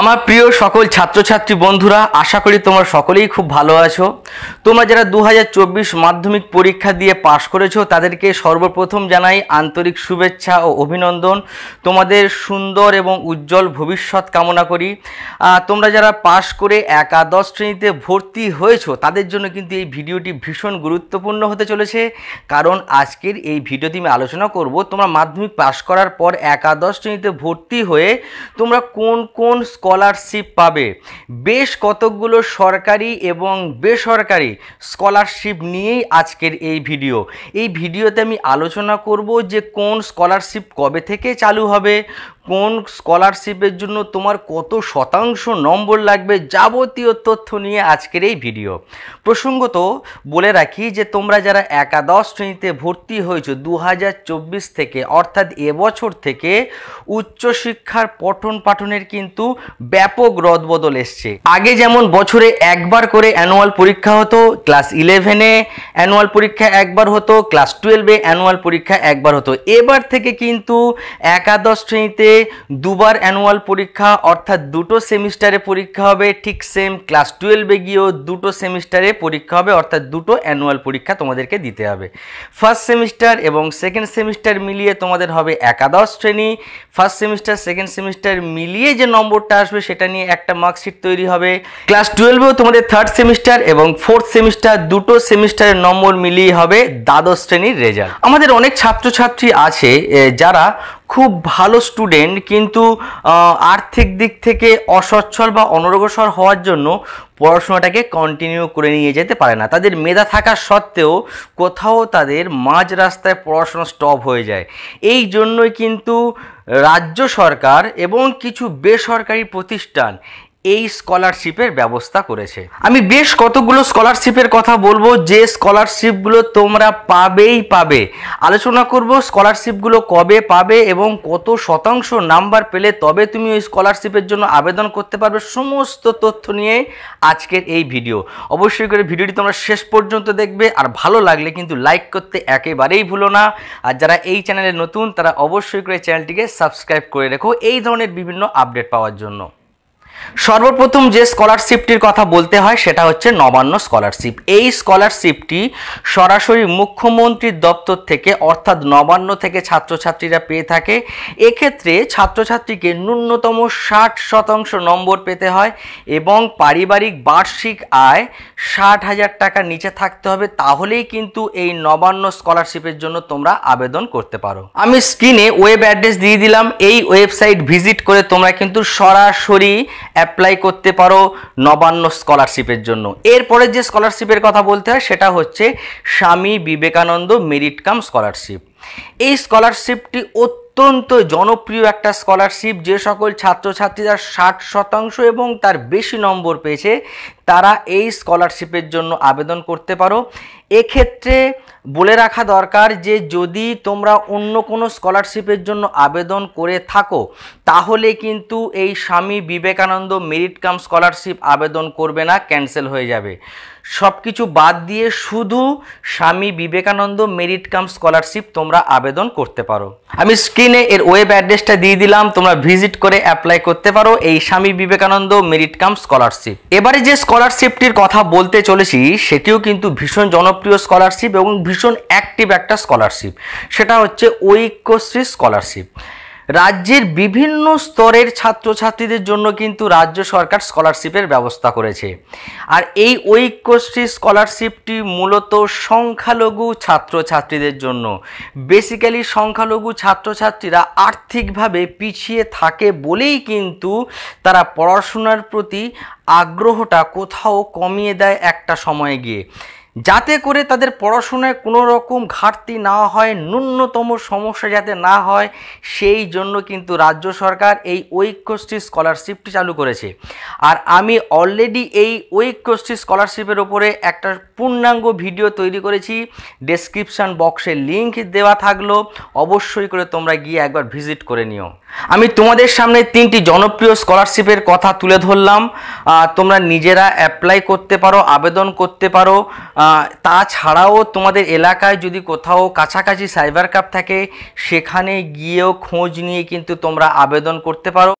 আমার প্রিয় সকল ছাত্রছাত্রী বন্ধুরা আশা করি তোমরা সকলেই খুব ভালো আছো তোমরা যারা দু মাধ্যমিক পরীক্ষা দিয়ে পাশ করেছো তাদেরকে সর্বপ্রথম জানাই আন্তরিক শুভেচ্ছা ও অভিনন্দন তোমাদের সুন্দর এবং উজ্জ্বল ভবিষ্যৎ কামনা করি তোমরা যারা পাশ করে একাদশ শ্রেণীতে ভর্তি হয়েছো তাদের জন্য কিন্তু এই ভিডিওটি ভীষণ গুরুত্বপূর্ণ হতে চলেছে কারণ আজকের এই ভিডিওটি আমি আলোচনা করব তোমরা মাধ্যমিক পাশ করার পর একাদশ শ্রেণীতে ভর্তি হয়ে তোমরা কোন কোন স্কলারশিপ পাবে বেশ কতকগুলো সরকারি এবং বেসরকারি স্কলারশিপ নিয়েই আজকের এই ভিডিও এই ভিডিওতে আমি আলোচনা করব যে কোন স্কলারশিপ কবে থেকে চালু হবে কোন স্কলারশিপের জন্য তোমার কত শতাংশ নম্বর লাগবে যাবতীয় তথ্য নিয়ে আজকের এই ভিডিও প্রসঙ্গত বলে রাখি যে তোমরা যারা একাদশ শ্রেণীতে ভর্তি হয়েছো দু থেকে অর্থাৎ এবছর থেকে উচ্চশিক্ষার পঠন পাঠনের কিন্তু ব্যাপক রদবদল এসছে আগে যেমন বছরে একবার করে অ্যানুয়াল পরীক্ষা হতো ক্লাস ইলেভেনে অ্যানুয়াল পরীক্ষা একবার হতো ক্লাস টুয়েলভে অ্যানুয়াল পরীক্ষা একবার হতো এবার থেকে কিন্তু একাদশ শ্রেণীতে দুবার অ্যানুয়াল পরীক্ষা অর্থাৎ দুটো সেমিস্টারে পরীক্ষা হবে ঠিক সেম ক্লাস টুয়েলভে গিয়েও দুটো সেমিস্টারে পরীক্ষা হবে অর্থাৎ দুটো অ্যানুয়াল পরীক্ষা তোমাদেরকে দিতে হবে ফার্স্ট সেমিস্টার এবং সেকেন্ড সেমিস্টার মিলিয়ে তোমাদের হবে একাদশ শ্রেণী ফার্স্ট সেমিস্টার সেকেন্ড সেমিস্টার মিলিয়ে যে নম্বরটা আসবে সেটা নিয়ে একটা মার্কশিট তৈরি হবে ক্লাস টুয়েলভেও তোমাদের থার্ড সেমিস্টার এবং ফোর্থ সেমিস্টার দুটো সেমিস্টারের নম্বর মিলিয়ে হবে দ্বাদশ শ্রেণীর রেজাল্ট আমাদের অনেক ছাত্রছাত্রী আছে যারা খুব ভালো স্টুডেন্ট কিন্তু আর্থিক দিক থেকে অসচ্ছল বা অনগ্রসর হওয়ার জন্য পড়াশোনাটাকে কন্টিনিউ করে নিয়ে যেতে পারে না তাদের মেধা থাকা সত্ত্বেও কোথাও তাদের মাঝ রাস্তায় পড়াশোনা স্টপ হয়ে যায় এই জন্যই কিন্তু রাজ্য সরকার এবং কিছু বেসরকারি প্রতিষ্ঠান এই স্কলারশিপের ব্যবস্থা করেছে আমি বেশ কতগুলো স্কলারশিপের কথা বলবো যে স্কলারশিপগুলো তোমরা পাবেই পাবে আলোচনা করব স্কলারশিপগুলো কবে পাবে এবং কত শতাংশ নাম্বার পেলে তবে তুমি ওই স্কলারশিপের জন্য আবেদন করতে পারবে সমস্ত তথ্য নিয়ে আজকের এই ভিডিও অবশ্যই করে ভিডিওটি তোমরা শেষ পর্যন্ত দেখবে আর ভালো লাগলে কিন্তু লাইক করতে একেবারেই ভুলো না আর যারা এই চ্যানেলে নতুন তারা অবশ্যই করে চ্যানেলটিকে সাবস্ক্রাইব করে রেখো এই ধরনের বিভিন্ন আপডেট পাওয়ার জন্য সর্বপ্রথম যে স্কলারশিপটির কথা বলতে হয় সেটা হচ্ছে নবান্ন স্কলারশিপ এই স্কলারশিপটি সরাসরি মুখ্যমন্ত্রীর দপ্তর থেকে অর্থাৎ নবান্ন থেকে ছাত্রছাত্রীরা পেয়ে থাকে এক্ষেত্রে ছাত্রছাত্রীকে ন্যূনতম ষাট শতাংশ নম্বর পেতে হয় এবং পারিবারিক বার্ষিক আয় ষাট হাজার টাকার নিচে থাকতে হবে তাহলেই কিন্তু এই নবান্ন স্কলারশিপের জন্য তোমরা আবেদন করতে পারো আমি স্ক্রিনে ওয়েব অ্যাড্রেস দিয়ে দিলাম এই ওয়েবসাইট ভিজিট করে তোমরা কিন্তু সরাসরি অ্যাপ্লাই করতে পারো নবান্ন স্কলারশিপের জন্য এরপরে যে স্কলারশিপের কথা বলতে হয় সেটা হচ্ছে স্বামী বিবেকানন্দ মেরিট কাম স্কলারশিপ এই স্কলারশিপটি অত্যন্ত অত্যন্ত জনপ্রিয় একটা স্কলারশিপ যে সকল ছাত্রছাত্রীরা ষাট শতাংশ এবং তার বেশি নম্বর পেয়েছে তারা এই স্কলারশিপের জন্য আবেদন করতে পারো এক্ষেত্রে বলে রাখা দরকার যে যদি তোমরা অন্য কোনো স্কলারশিপের জন্য আবেদন করে থাকো তাহলে কিন্তু এই স্বামী বিবেকানন্দ মেরিট কাম স্কলারশিপ আবেদন করবে না ক্যান্সেল হয়ে যাবে সব কিছু বাদ দিয়ে শুধু স্বামী বিবেকানন্দ মেরিট কাম স্কলারশিপ তোমরা আবেদন করতে পারো আমি স্ক্রিনে এর ওয়েব অ্যাড্রেসটা দিয়ে দিলাম তোমরা ভিজিট করে অ্যাপ্লাই করতে পারো এই স্বামী বিবেকানন্দ মেরিট কাম স্কলারশিপ এবারে যে স্কলারশিপটির কথা বলতে চলেছি সেটিও কিন্তু ভীষণ জনপ্রিয় স্কলারশিপ এবং ভীষণ অ্যাক্টিভ একটা স্কলারশিপ সেটা হচ্ছে ঐক্যশ্রী স্কলারশিপ রাজ্যের বিভিন্ন স্তরের ছাত্রছাত্রীদের জন্য কিন্তু রাজ্য সরকার স্কলারশিপের ব্যবস্থা করেছে আর এই ঐক্যশ্রী স্কলারশিপটি মূলত সংখ্যালঘু ছাত্রছাত্রীদের জন্য বেসিক্যালি সংখ্যালঘু ছাত্রছাত্রীরা আর্থিকভাবে পিছিয়ে থাকে বলেই কিন্তু তারা পড়াশোনার প্রতি আগ্রহটা কোথাও কমিয়ে দেয় একটা সময়ে গিয়ে যাতে করে তাদের পড়াশোনায় কোনো রকম ঘাটতি না হয় ন্যূনতম সমস্যা যাতে না হয় সেই জন্য কিন্তু রাজ্য সরকার এই ঐক্যশ্রী স্কলারশিপটি চালু করেছে আর আমি অলরেডি এই ঐক্যশ্রী স্কলারশিপের ওপরে একটা পূর্ণাঙ্গ ভিডিও তৈরি করেছি ডেসক্রিপশান বক্সে লিঙ্ক দেওয়া থাকলো অবশ্যই করে তোমরা গিয়ে একবার ভিজিট করে নিও আমি তোমাদের সামনে তিনটি জনপ্রিয় স্কলারশিপের কথা তুলে ধরলাম তোমরা নিজেরা অ্যাপ্লাই করতে পারো আবেদন করতে পারো তাছাড়াও তোমাদের এলাকায় যদি কোথাও কাছাকাছি সাইবার কাপ থাকে সেখানে গিয়েও খোঁজ নিয়ে কিন্তু তোমরা আবেদন করতে পারো